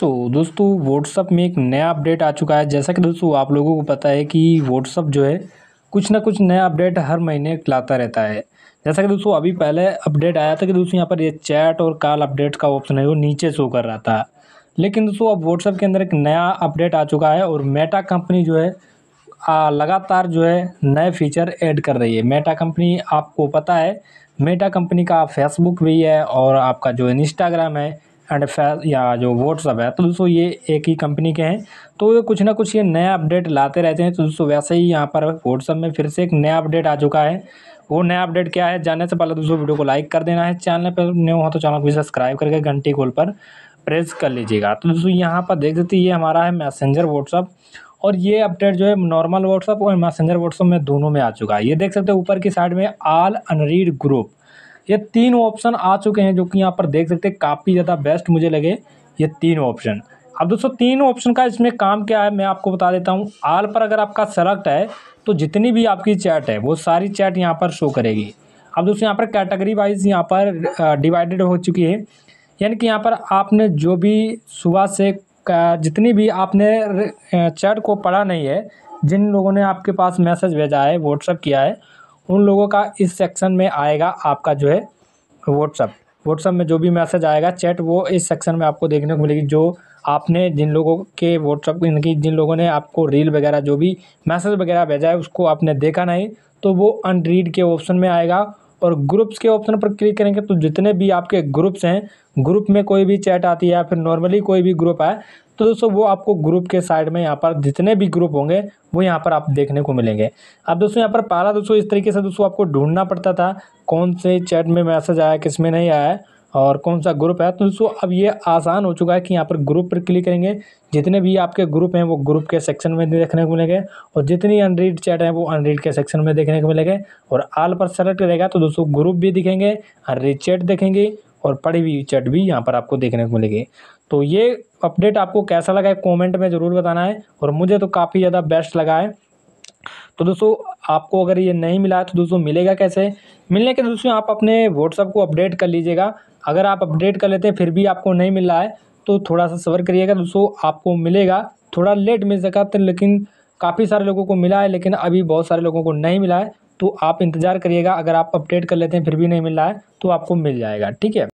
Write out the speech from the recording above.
सो so, दोस्तों WhatsApp में एक नया अपडेट आ चुका है जैसा कि दोस्तों आप लोगों को पता है कि व्हाट्सअप जो है कुछ ना कुछ नया अपडेट हर महीने लाता रहता है जैसा कि दोस्तों अभी पहले अपडेट आया था कि दोस्तों यहाँ पर ये चैट और कॉल अपडेट का ऑप्शन है वो नीचे शो कर रहा था लेकिन दोस्तों अब व्हाट्सअप के अंदर एक नया अपडेट आ चुका है और मेटा कंपनी जो है आ, लगातार जो है नए फीचर ऐड कर रही है मेटा कंपनी आपको पता है मेटा कंपनी का फेसबुक भी है और आपका जो इंस्टाग्राम है एंड या जो व्हाट्सअप है तो दोस्तों ये एक ही कंपनी के हैं तो ये कुछ ना कुछ ये नया अपडेट लाते रहते हैं तो दोस्तों वैसे ही यहाँ पर व्हाट्सअप में फिर से एक नया अपडेट आ चुका है वो नया अपडेट क्या है जानने से पहले दोस्तों वीडियो को लाइक कर देना है चैनल पर न्यू हो तो चैनल को सब्सक्राइब करके घंटी कॉल पर प्रेस कर लीजिएगा तो दोस्तों यहाँ पर देख सकते ये हमारा है मैसेंजर व्हाट्सअप और ये अपडेट जो है नॉर्मल व्हाट्सअप और मैसेंजर व्हाट्सअप में दोनों में आ चुका है ये देख सकते हो ऊपर की साइड में आल अनरीड ग्रुप ये तीन ऑप्शन आ चुके हैं जो कि यहाँ पर देख सकते हैं काफ़ी ज़्यादा बेस्ट मुझे लगे ये तीन ऑप्शन अब दोस्तों तीन ऑप्शन का इसमें काम क्या है मैं आपको बता देता हूँ आल पर अगर आपका सेलेक्ट है तो जितनी भी आपकी चैट है वो सारी चैट यहाँ पर शो करेगी अब दोस्तों यहाँ पर कैटेगरी वाइज यहाँ पर डिवाइडेड हो चुकी है यानी कि यहाँ पर आपने जो भी सुबह से जितनी भी आपने चैट को पढ़ा नहीं है जिन लोगों ने आपके पास मैसेज भेजा है व्हाट्सअप किया है उन लोगों का इस सेक्शन में आएगा आपका जो है व्हाट्सअप व्हाट्सअप में जो भी मैसेज आएगा चैट वो इस सेक्शन में आपको देखने को मिलेगी जो आपने जिन लोगों के व्हाट्सअप इनकी जिन लोगों ने आपको रील वगैरह जो भी मैसेज वगैरह भेजा है उसको आपने देखा नहीं तो वो अनरीड के ऑप्शन में आएगा और ग्रुप्स के ऑप्शन पर क्लिक करेंगे तो जितने भी आपके ग्रुप्स हैं ग्रुप में कोई भी चैट आती है या फिर नॉर्मली कोई भी ग्रुप आए तो दोस्तों वो आपको ग्रुप के साइड में यहाँ पर जितने भी ग्रुप होंगे वो यहाँ पर आप देखने को मिलेंगे अब दोस्तों यहाँ पर पहला दोस्तों इस तरीके से दोस्तों आपको ढूंढना पड़ता था कौन से चैट में मैसेज आया किस में नहीं आया और कौन सा ग्रुप है तो दोस्तों अब ये आसान हो चुका है कि यहाँ पर ग्रुप पर क्लिक करेंगे जितने भी आपके ग्रुप हैं वो ग्रुप के सेक्शन में देखने को मिलेंगे और जितनी अनरीड चैट हैं वो अनरीड के सेक्शन में देखने को मिलेंगे और आल पर सेलेक्ट करेगा तो दोस्तों ग्रुप भी दिखेंगे अनरीड चैट देखेंगे और पड़ी हुई चैट भी यहाँ पर आपको देखने को मिलेगी तो ये अपडेट आपको कैसा लगा है कॉमेंट में ज़रूर बताना है और मुझे तो काफ़ी ज़्यादा बेस्ट लगा है तो दोस्तों आपको अगर ये नहीं मिला तो दोस्तों मिलेगा कैसे मिलने के दोस्तों आप अपने व्हाट्सअप को अपडेट कर लीजिएगा अगर आप अपडेट कर लेते हैं फिर भी आपको नहीं मिल रहा है तो थोड़ा सा सबर करिएगा दोस्तों आपको मिलेगा थोड़ा लेट मिल सका तो लेकिन काफ़ी सारे लोगों को मिला है लेकिन अभी बहुत सारे लोगों को नहीं मिला है तो आप इंतज़ार करिएगा अगर आप अपडेट कर लेते हैं फिर भी नहीं मिल रहा है तो आपको मिल जाएगा ठीक है